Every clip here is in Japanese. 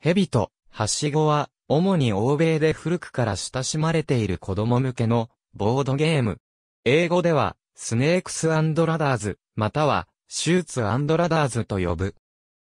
蛇と、はしごは、主に欧米で古くから親しまれている子供向けの、ボードゲーム。英語では、スネークスラダーズ、または、シューツラダーズと呼ぶ。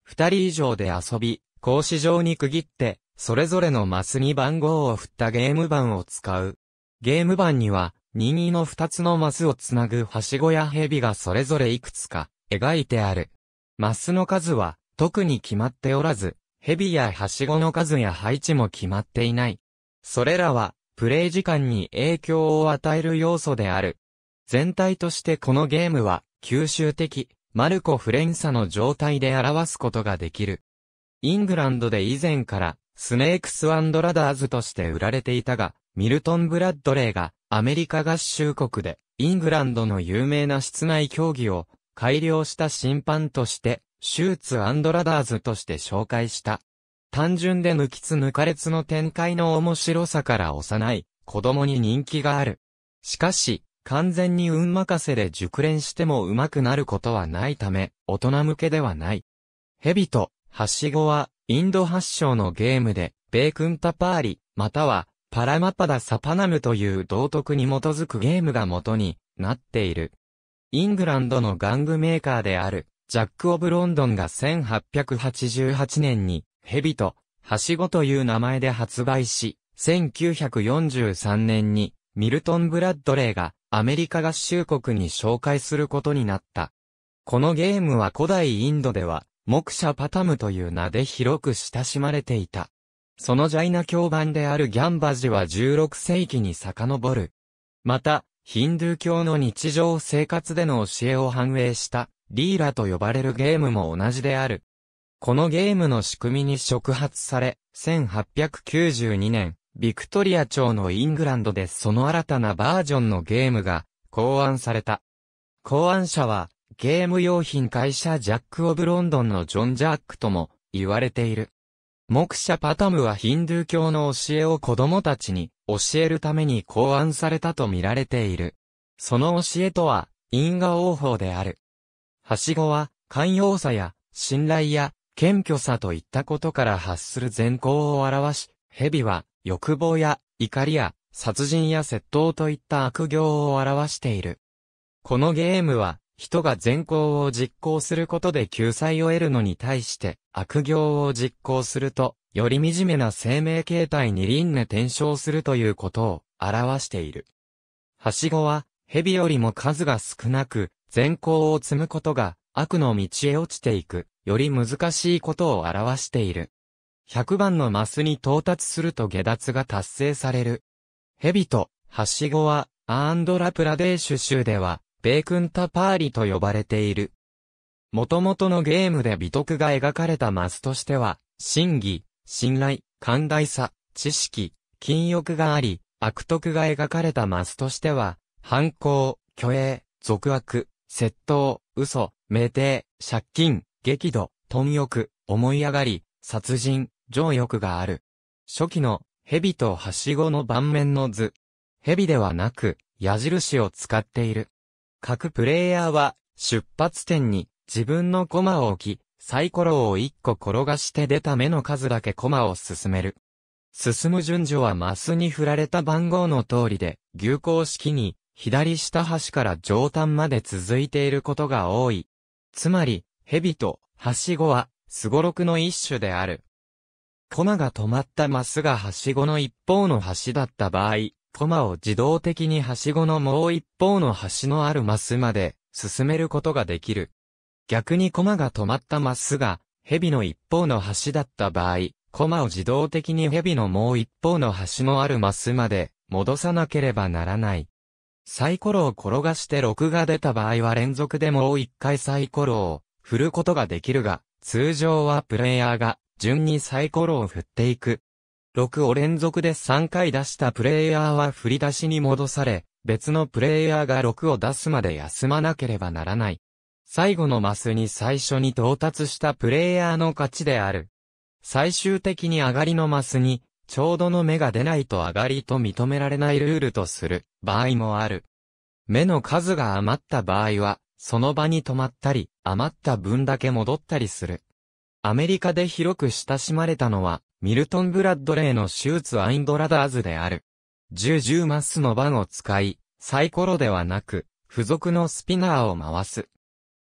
二人以上で遊び、格子状に区切って、それぞれのマスに番号を振ったゲーム版を使う。ゲーム版には、任意の二つのマスをつなぐはしごや蛇がそれぞれいくつか描いてある。マスの数は特に決まっておらず、ヘビやハシゴの数や配置も決まっていない。それらは、プレイ時間に影響を与える要素である。全体としてこのゲームは、吸収的、マルコ・フレンサの状態で表すことができる。イングランドで以前から、スネークスラダーズとして売られていたが、ミルトン・ブラッドレーが、アメリカ合衆国で、イングランドの有名な室内競技を、改良した審判として、シューツラダーズとして紹介した。単純で抜きつ抜かれつの展開の面白さから幼い子供に人気がある。しかし、完全に運任せで熟練しても上手くなることはないため、大人向けではない。ヘビと、はしごは、インド発祥のゲームで、ベークンタパーリ、または、パラマパダサパナムという道徳に基づくゲームが元になっている。イングランドの玩具メーカーである、ジャック・オブ・ロンドンが1888年に、ヘビと、はしごという名前で発売し、1943年に、ミルトン・ブラッドレーが、アメリカ合衆国に紹介することになった。このゲームは古代インドでは、目者パタムという名で広く親しまれていた。そのジャイナ教版であるギャンバジは16世紀に遡る。また、ヒンドゥー教の日常生活での教えを反映したリーラと呼ばれるゲームも同じである。このゲームの仕組みに触発され、1892年、ビクトリア朝のイングランドでその新たなバージョンのゲームが考案された。考案者は、ゲーム用品会社ジャック・オブ・ロンドンのジョン・ジャックとも言われている。目者パタムはヒンドゥー教の教えを子供たちに教えるために考案されたと見られている。その教えとは、因果応報である。はしごは、寛容さや、信頼や、謙虚さといったことから発する善行を表し、蛇は、欲望や、怒りや、殺人や窃盗といった悪行を表している。このゲームは、人が善行を実行することで救済を得るのに対して、悪行を実行すると、より惨めな生命形態に輪廻転生するということを表している。はしごは、蛇よりも数が少なく、善行を積むことが悪の道へ落ちていく、より難しいことを表している。100番のマスに到達すると下脱が達成される。蛇と、はしごは、アーンドラプラデーシュ州では、ベクンタパーリと呼ばれている。元々のゲームで美徳が描かれたマスとしては、真偽、信頼、寛大さ、知識、禁欲があり、悪徳が描かれたマスとしては、反抗、虚栄、俗悪、窃盗、嘘、酩酊、借金、激怒、貪欲、思い上がり、殺人、情欲がある。初期の、蛇とはしごの盤面の図。蛇ではなく、矢印を使っている。各プレイヤーは、出発点に、自分のコマを置き、サイコロを1個転がして出た目の数だけコマを進める。進む順序はマスに振られた番号の通りで、牛行式に左下端から上端まで続いていることが多い。つまり、蛇と、はしごは、すごろくの一種である。コマが止まったマスがはしごの一方の端だった場合、コマを自動的にはしごのもう一方の端のあるマスまで進めることができる。逆にコマが止まったマスが、蛇の一方の端だった場合、コマを自動的に蛇のもう一方の端のあるマスまで戻さなければならない。サイコロを転がして6が出た場合は連続でもう1回サイコロを振ることができるが、通常はプレイヤーが順にサイコロを振っていく。6を連続で3回出したプレイヤーは振り出しに戻され、別のプレイヤーが6を出すまで休まなければならない。最後のマスに最初に到達したプレイヤーの勝ちである。最終的に上がりのマスにちょうどの目が出ないと上がりと認められないルールとする場合もある。目の数が余った場合は、その場に止まったり、余った分だけ戻ったりする。アメリカで広く親しまれたのは、ミルトン・ブラッドレイのシューツ・アインドラダーズである。10-10マスの番を使い、サイコロではなく、付属のスピナーを回す。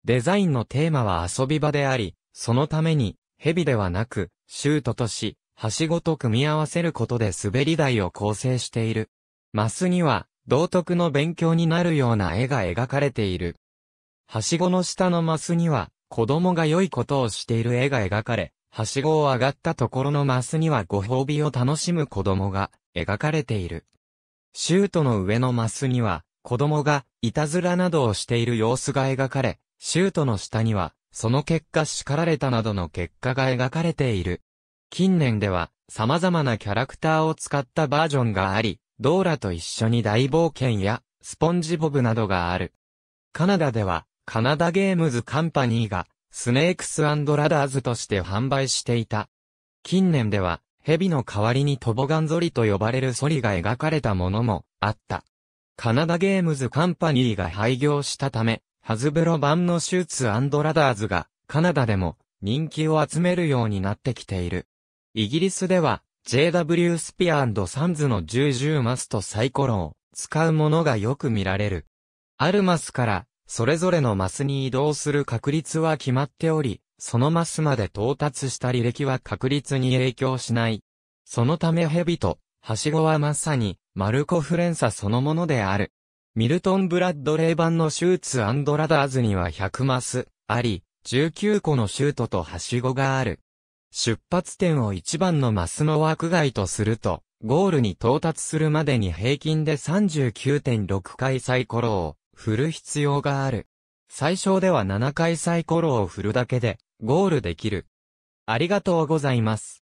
デザインのテーマは遊び場であり、そのために、ヘビではなく、シュートとし、はしごと組み合わせることで滑り台を構成している。マスには、道徳の勉強になるような絵が描かれている。はしごの下のマスには、子供が良いことをしている絵が描かれ、はしごを上がったところのマスにはご褒美を楽しむ子供が描かれている。シュートの上のマスには、子供がいたずらなどをしている様子が描かれ、シュートの下には、その結果叱られたなどの結果が描かれている。近年では様々なキャラクターを使ったバージョンがあり、ドーラと一緒に大冒険やスポンジボブなどがある。カナダではカナダゲームズカンパニーがスネークスラダーズとして販売していた。近年では蛇の代わりにトボガンゾリと呼ばれるソリが描かれたものもあった。カナダゲームズカンパニーが廃業したため、ハズブロ版のシューツラダーズがカナダでも人気を集めるようになってきている。イギリスでは、JW スピアサンズの重々マスとサイコロを使うものがよく見られる。あるマスから、それぞれのマスに移動する確率は決まっており、そのマスまで到達した履歴は確率に影響しない。そのためヘビと、はしごはまさに、マルコフレンサそのものである。ミルトン・ブラッドレイ版のシューツラダーズには100マス、あり、19個のシュートとはしごがある。出発点を一番のマスの枠外とすると、ゴールに到達するまでに平均で39.6回サイコロを振る必要がある。最小では7回サイコロを振るだけで、ゴールできる。ありがとうございます。